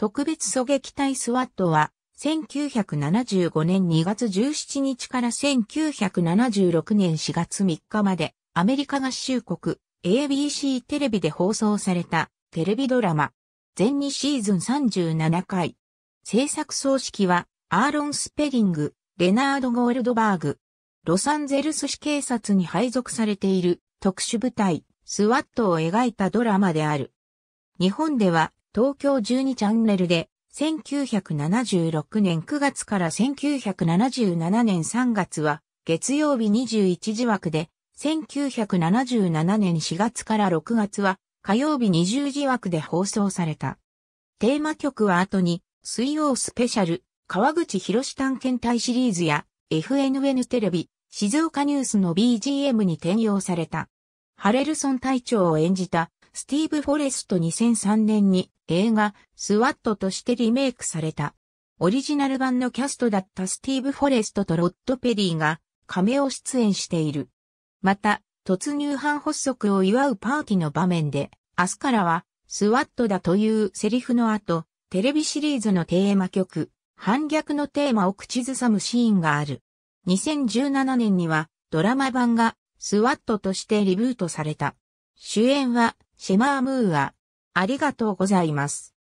特別狙撃隊スワットは、1975年2月17日から1976年4月3日まで、アメリカ合衆国 ABC テレビで放送されたテレビドラマ。全2シーズン37回。制作総指揮は、アーロン・スペリング、レナード・ゴールドバーグ。ロサンゼルス市警察に配属されている特殊部隊、スワットを描いたドラマである。日本では、東京12チャンネルで、1976年9月から1977年3月は、月曜日21時枠で、1977年4月から6月は、火曜日20時枠で放送された。テーマ曲は後に、水曜スペシャル、川口博士探検隊シリーズや、FNN テレビ、静岡ニュースの BGM に転用された。ハレルソン隊長を演じた、スティーブ・フォレスト2003年に映画、スワットとしてリメイクされた。オリジナル版のキャストだったスティーブ・フォレストとロッド・ペリーが、仮面を出演している。また、突入班発足を祝うパーティーの場面で、明日からは、スワットだというセリフの後、テレビシリーズのテーマ曲、反逆のテーマを口ずさむシーンがある。2017年にはドラマ版がスワットとしてリブートされた。主演はシェマー・ムーア、ありがとうございます。